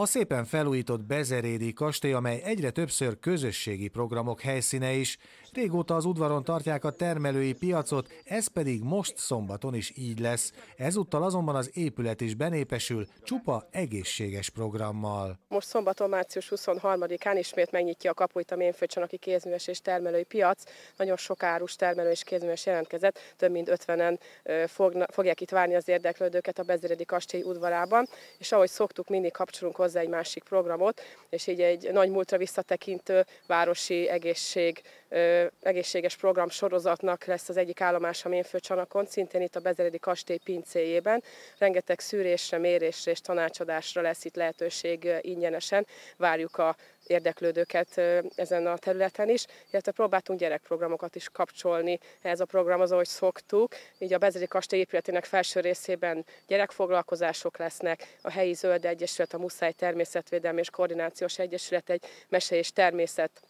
A szépen felújított Bezerédi kastély, amely egyre többször közösségi programok helyszíne is, Régóta az udvaron tartják a termelői piacot, ez pedig most szombaton is így lesz. Ezúttal azonban az épület is benépesül, csupa egészséges programmal. Most szombaton március 23-án ismét megnyitja a kapuit a Ménfőcsön, aki kézműves és termelői piac. Nagyon sok árus termelő és kézműves jelentkezett, több mint 50-en fogják itt várni az érdeklődőket a Bezeredi kastély udvarában, és ahogy szoktuk, mindig kapcsolunk hozzá egy másik programot, és így egy nagy múltra visszatekintő városi egészség egészséges program sorozatnak lesz az egyik állomása Ménfőcsanakon, szintén itt a Bezeredi Kastély pincéjében. Rengeteg szűrésre, mérésre és tanácsadásra lesz itt lehetőség ingyenesen. Várjuk a érdeklődőket ezen a területen is, illetve próbáltunk gyerekprogramokat is kapcsolni ez a programhoz, ahogy szoktuk. Így a Bezeri Kastély épületének felső részében gyerekfoglalkozások lesznek, a helyi Zöld Egyesület, a Muszáj Természetvédelmi és Koordinációs Egyesület egy mese és természet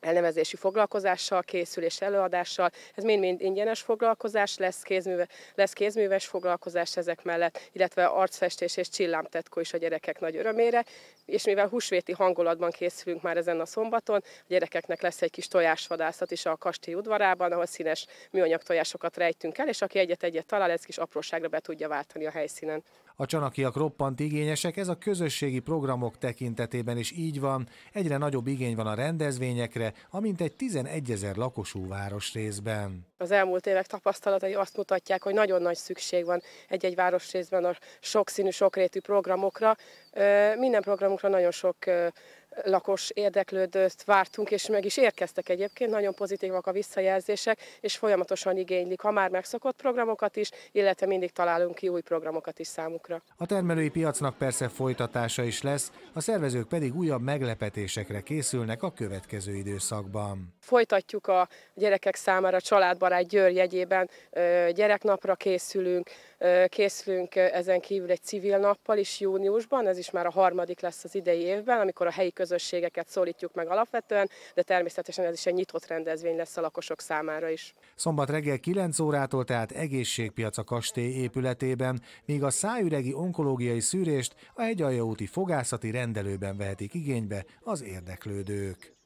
elnevezési foglalkozással készül és előadással. Ez mind-mind ingyenes foglalkozás, lesz, kézműve, lesz kézműves foglalkozás ezek mellett, illetve arcfestés és csillámtetko is a gyerekek nagy örömére. És mivel húsvéti hangulatban készülünk már ezen a szombaton, a gyerekeknek lesz egy kis tojásvadászat is a kastély udvarában, ahol színes műanyag tojásokat rejtünk el, és aki egyet-egyet talál, ez kis apróságra be tudja váltani a helyszínen. A csanakiak roppant igényesek, ez a közösségi programok tekintetében is így van. Egyre nagyobb igény van a rendezvényekre, amint egy 11 ezer lakosú városrészben. Az elmúlt évek tapasztalatai azt mutatják, hogy nagyon nagy szükség van egy-egy városrészben a sokszínű, sokrétű programokra. Minden programunkra nagyon sok lakos érdeklődőt vártunk, és meg is érkeztek egyébként, nagyon pozitívak a visszajelzések, és folyamatosan igénylik, a már megszokott programokat is, illetve mindig találunk ki új programokat is számukra. A termelői piacnak persze folytatása is lesz, a szervezők pedig újabb meglepetésekre készülnek a következő időszakban. Folytatjuk a gyerekek számára családbarát Győr jegyében, gyereknapra készülünk, Készülünk ezen kívül egy civil nappal is júniusban, ez is már a harmadik lesz az idei évben, amikor a helyi közösségeket szólítjuk meg alapvetően, de természetesen ez is egy nyitott rendezvény lesz a lakosok számára is. Szombat reggel 9 órától tehát egészségpiac a kastély épületében, míg a szájüregi onkológiai szűrést a Egyalja fogászati rendelőben vehetik igénybe az érdeklődők.